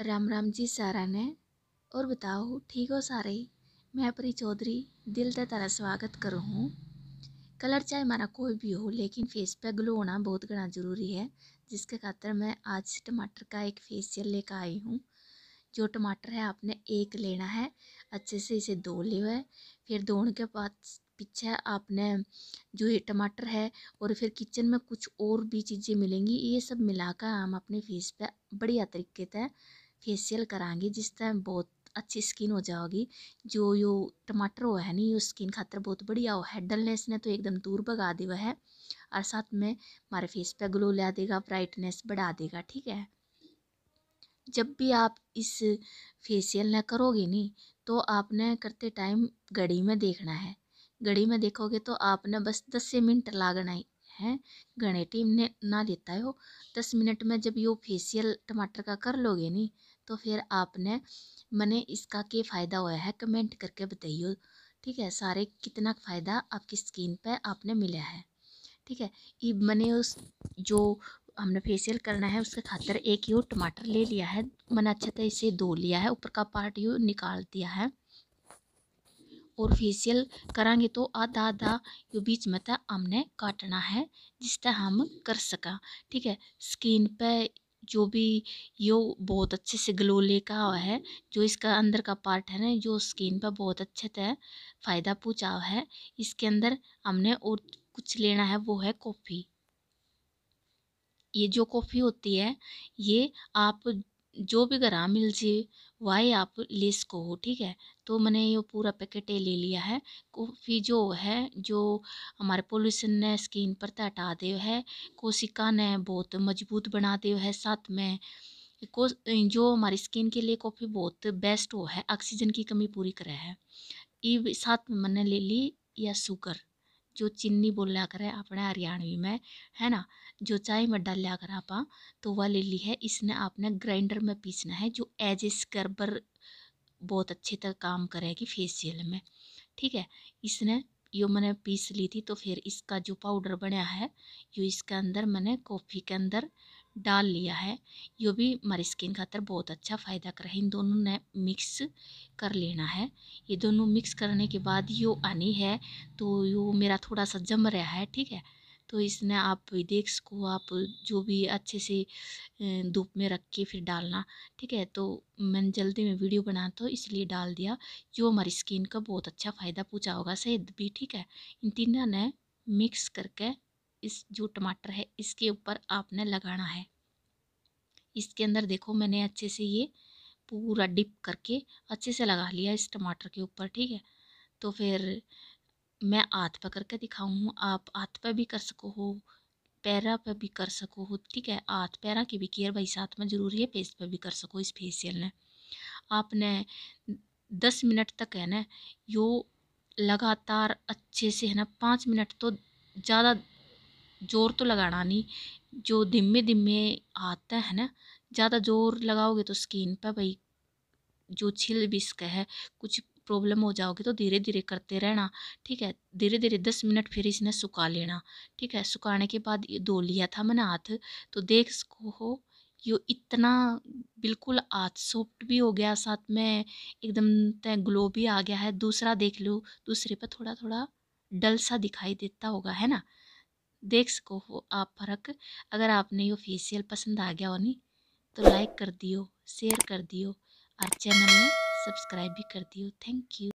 राम राम जी सारा ने और बताओ ठीक हो सारे मैं अपनी चौधरी दिल से तारा स्वागत करूँ हूँ कलर चाहे हमारा कोई भी हो लेकिन फेस पे ग्लो होना बहुत घना ज़रूरी है जिसके खातर मैं आज टमाटर का एक फेसियल लेकर आई हूँ जो टमाटर है आपने एक लेना है अच्छे से इसे धो लियो है फिर धोने के बाद पीछे आपने जो ये टमाटर है और फिर किचन में कुछ और भी चीज़ें मिलेंगी ये सब मिलाकर हम अपने फेस पे बढ़िया तरीके से फेशियल करांगे जिस टाइम बहुत अच्छी स्किन हो जाओगी जो यो टमाटर हो है नी यो स्किन खातर बहुत बढ़िया हो है डलनेस ने तो एकदम दूर भगा देवा है और साथ में हमारे फेस पे ग्लो ला देगा ब्राइटनेस बढ़ा देगा ठीक है जब भी आप इस फेशियल ने करोगे नी तो आपने करते टाइम घड़ी में देखना है घड़ी में देखोगे तो आपने बस दस से मिनट लागना ही है घने टीम ने ना लेता है हो दस मिनट में जब यो फेशियल टमाटर का कर लोगे नी तो फिर आपने मैंने इसका क्या फ़ायदा हुआ है कमेंट करके बताइए ठीक है सारे कितना फ़ायदा आपकी स्किन पे आपने मिला है ठीक है ये मैंने उस जो हमने फेशियल करना है उसके खातर एक यू टमाटर ले लिया है मैंने अच्छा तरह इसे धो लिया है ऊपर का पार्ट यू निकाल दिया है और फेशियल करेंगे तो आधा आधा यो बीच में तो हमने काटना है जिस तरह हम कर सका ठीक है स्किन पे जो भी यो बहुत अच्छे से ग्लो ले आवा है जो इसका अंदर का पार्ट है ना जो स्किन पर बहुत अच्छे तरह फ़ायदा पहुँचाव है इसके अंदर हमने और कुछ लेना है वो है कॉफ़ी ये जो कॉफ़ी होती है ये आप जो भी मिल जाए वाई आप लिस को ठीक है तो मैंने ये पूरा पैकेट ले लिया है कॉफ़ी जो है जो हमारे पोल्यूशन ने स्किन पर तो हटा दे है कोशिका ने बहुत मजबूत बना दे है साथ में को जो हमारी स्किन के लिए कॉफ़ी बहुत बेस्ट वो है ऑक्सीजन की कमी पूरी करे है ई साथ में मैंने ले ली या शुगर जो बोल लिया करें अपने हरियाणवी में है ना जो चाय में डाल लिया करें आप तो वह ले ली है इसने आपने ग्राइंडर में पीसना है जो एज ए स्क्रबर बहुत अच्छे तरह काम करेगी फेसियल में ठीक है इसने यो मैंने पीस ली थी तो फिर इसका जो पाउडर बनया है यो इसके अंदर मैंने कॉफ़ी के अंदर डाल लिया है यो भी हमारी स्किन खातर बहुत अच्छा फ़ायदा कर है इन दोनों ने मिक्स कर लेना है ये दोनों मिक्स करने के बाद यो आनी है तो यो मेरा थोड़ा सा जम रहा है ठीक है तो इसने आप देख सको आप जो भी अच्छे से धूप में रख के फिर डालना ठीक है तो मैंने जल्दी में वीडियो बना तो इसलिए डाल दिया जो हमारी स्किन का बहुत अच्छा फ़ायदा पूछा होगा सेहत भी ठीक है इन तीनों ने मिक्स करके इस जो टमाटर है इसके ऊपर आपने लगाना है इसके अंदर देखो मैंने अच्छे से ये पूरा डिप करके अच्छे से लगा लिया इस टमाटर के ऊपर ठीक है तो फिर मैं हाथ पर करके दिखाऊँ आप हाथ पर भी कर सको हो पैरा पर भी कर सको हो ठीक है हाथ पैरा की भी केयर भाई साथ में ज़रूरी है फेस पर भी कर सको इस फेसियल ने आपने दस मिनट तक है ना यो लगातार अच्छे से है ना पाँच मिनट तो ज़्यादा ज़ोर तो लगाना नहीं जो धीमे धीमे आता है ना ज़्यादा ज़ोर लगाओगे तो स्किन पर भाई जो छिल बिस्क है कुछ प्रॉब्लम हो जाओगे तो धीरे धीरे करते रहना ठीक है धीरे धीरे दस मिनट फिर इसने सुखा लेना ठीक है सुखाने के बाद ये धो लिया था मैंने हाथ तो देख सको हो यो इतना बिल्कुल हाथ सॉफ्ट भी हो गया साथ में एकदम तय ग्लो भी आ गया है दूसरा देख लो दूसरे पर थोड़ा थोड़ा डल सा दिखाई देता होगा है ना देख सको हो आप फ़र्क अगर आपने ये फेसियल पसंद आ गया हो नहीं तो लाइक कर दियो शेयर कर दियो और चैनल में सब्सक्राइब भी कर दियो थैंक यू